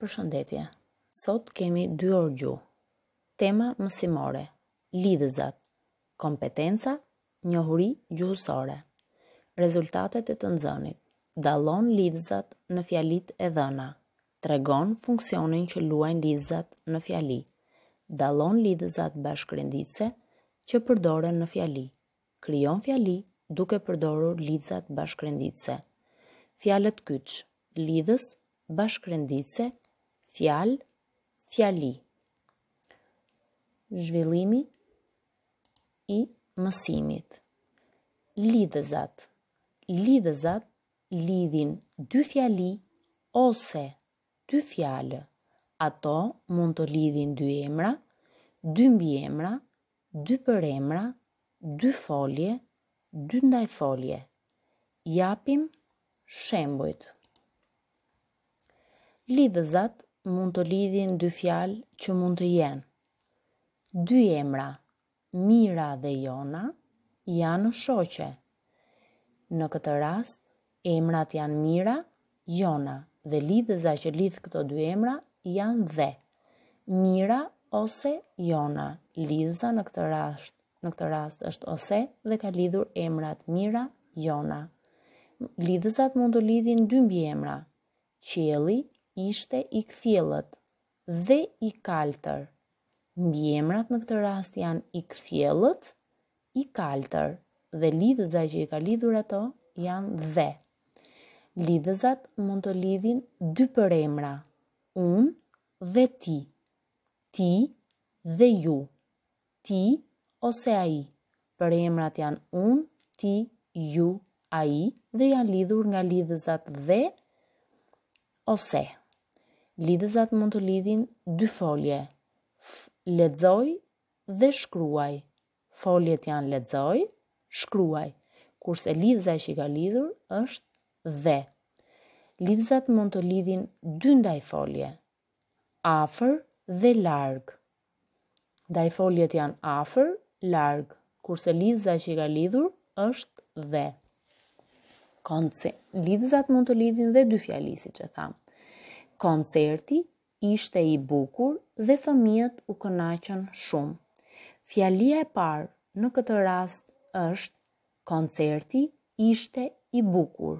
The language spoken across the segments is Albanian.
Përshëndetje. Sot kemi 2 orë gjuhë. Tema mësimore: Lidhëzat. Kompetenca, njohuri gjuhësore. Rezultatet e të nxënit. Dallon lidhëzat në fjalit e dhëna. Tregon funksionin që luajnë lidhëzat në fjali. Dallon lidhëzat bashkërendice që përdoren në fjali. Krijon fjali duke përdorur lidhëzat bashkërendice. Fjalët kyç, lidhës bashkërendice, fjal, fjali. Zhvillimi i mësimit. Lidhëzat. Lidhëzat lidhin dy fjali ose dy fjalë. Ato mund të lidhin dy emra, dy mbi emra, dy për emra, dy folje, dy ndaj folje. Japim shembojt. Lidhëzat mund të lidhin dy fjalë që mund të jenë. Dy emra, Mira dhe Jona, janë shoqe. Në këtë rast, emrat janë Mira, Jona dhe lidhëza që lidh këto dy emra janë dhe. Mira ose Jona, lidhëza në këtë rast, në këtë rast është ose dhe ka lidhur emrat Mira, Jona. Lidhëzat mund të lidhin dy mbi emra, qieli ishte i kthjellët dhe i kaltër. Mbiemrat në këtë rast janë i kthjellët, i kaltër dhe lidhëzat që i ka lidhur ato janë dhe. Lidhëzat mund të lidhin dy për emra, un dhe ti, ti dhe ju, ti ose ai. Për emrat janë un, ti, ju, ai dhe janë lidhur nga lidhëzat dhe ose. Lidhëzat mund të lidhin dy folje, ledzoj dhe shkruaj. Foljet janë ledzoj, shkruaj, kurse lidhëzaj që i ka lidhur është dhe. Lidhëzat mund të lidhin dy ndaj folje, afer dhe larg. Daj foljet janë afer, larg, kurse lidhëzaj që i ka lidhur është dhe. Lidhëzat mund të lidhin dhe dy fjalisi që thamë. Koncerti ishte i bukur dhe fëmijët u kënaqën shumë. Fjalia e parë në këtë rast është koncerti ishte i bukur.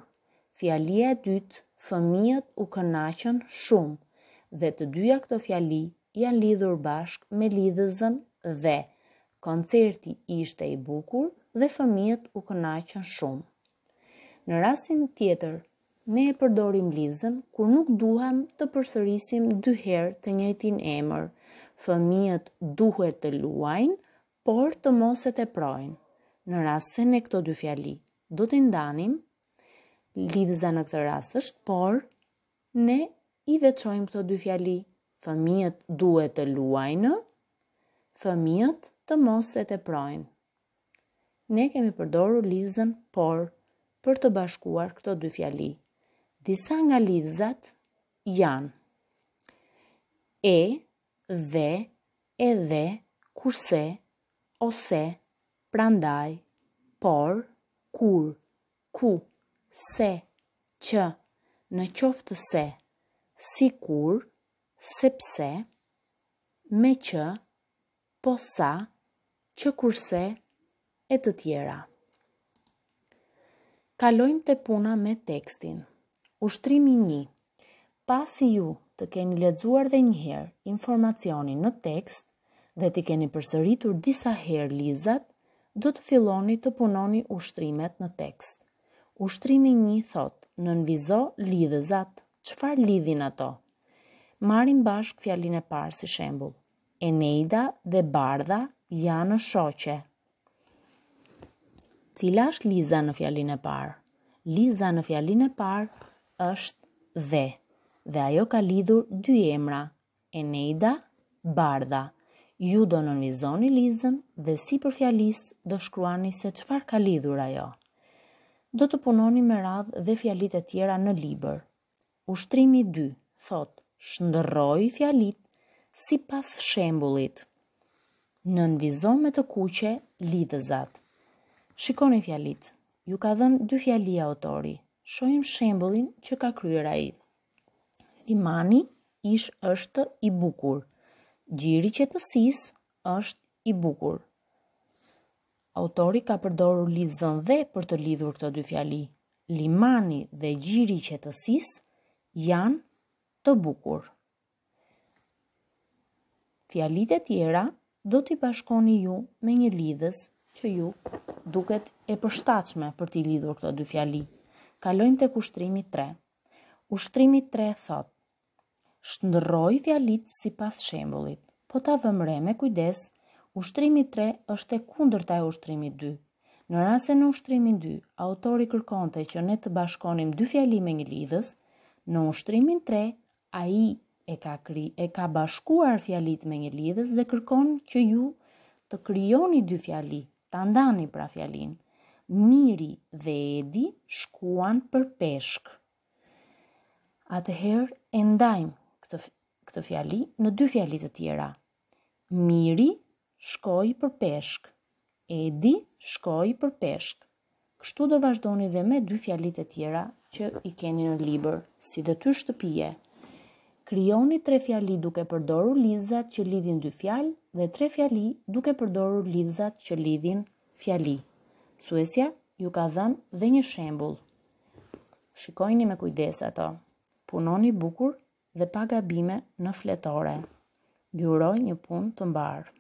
Fjalia e dytë fëmijët u kënaqën shumë dhe të dyja këto fjali janë lidhur bashkë me lidhëzën dhe koncerti ishte i bukur dhe fëmijët u kënaqën shumë. Në rastin tjetër ne e përdorim lizën kur nuk duham të përsërisim dy herë të njëjtin emër. Fëmijët duhet të luajnë, por të mos e teprojnë. Në rast se ne këto dy fjali do të ndanim, lidhza në këtë rast është, por ne i veçojmë këto dy fjali. Fëmijët duhet të luajnë, fëmijët të mos e teprojnë. Ne kemi përdorur lizën, por për të bashkuar këto dy fjali disa nga lidhzat janë e, dhe, e dhe, kurse, ose, prandaj, por, kur, ku, se, që, në qoftë se, si kur, sepse, me që, po sa, që kurse, e të tjera. Kalojmë të puna me tekstin. Ushtrimi një, pasi ju të keni ledzuar dhe njëherë informacionin në tekst dhe të keni përsëritur disa herë lizat, do të filoni të punoni ushtrimet në tekst. Ushtrimi një thot, në nënvizo lidhëzat, qëfar lidhin ato? Marim bashk fjallin e parë si shembul. Eneida dhe Bardha janë në shoqe. Cila është Liza në fjallin e parë? Liza në fjallin e parë është dhe, dhe ajo ka lidhur dy emra, Eneida, Bardha. Ju do nënvizoni lizën dhe si për fjalis do shkruani se qfar ka lidhur ajo. Do të punoni me radhë dhe fjalit e tjera në liber. Ushtrimi 2 thot, shëndëroj fjalit si pas shembulit. Nënvizon me të kuqe lidhëzat. Shikoni fjalit, ju ka dhenë dy fjalia otori, shohim shembullin që ka kryer ai. i. Limani ish është i bukur. Gjiri që të sis është i bukur. Autori ka përdoru lidhën dhe për të lidhur këto dy fjali. Limani dhe gjiri që të sis janë të bukur. Fjalit e tjera do t'i bashkoni ju me një lidhës që ju duket e përshtachme për t'i lidhur këto dy fjali. Kalojmë të kushtrimi 3. Ushtrimi 3 thot, shëndëroj fjalit si pas shembulit, po ta vëmre me kujdes, ushtrimi 3 është e kundër taj ushtrimi 2. Në rase në ushtrimi 2, autori kërkonte që ne të bashkonim dy fjali me një lidhës, në ushtrimin 3, a i e ka, kri, e ka bashkuar fjalit me një lidhës dhe kërkon që ju të kryoni dy fjali, të ndani pra fjalinë. Miri dhe Edi shkuan për peshk. Atëherë e ndajmë këtë këtë fjali në dy fjali të tjera. Miri shkoi për peshk. Edi shkoi për peshk. Kështu do vazhdoni dhe me dy fjalit e tjera që i keni në liber, si dhe ty shtëpije. Kryoni tre fjali duke përdoru lidhzat që lidhin dy fjal dhe tre fjali duke përdoru lidhzat që lidhin fjali. Suesja ju ka dhënë dhe një shembul. Shikojni me kujdes ato. Punoni bukur dhe pa gabime në fletore. Ju uroj një punë të mbarë.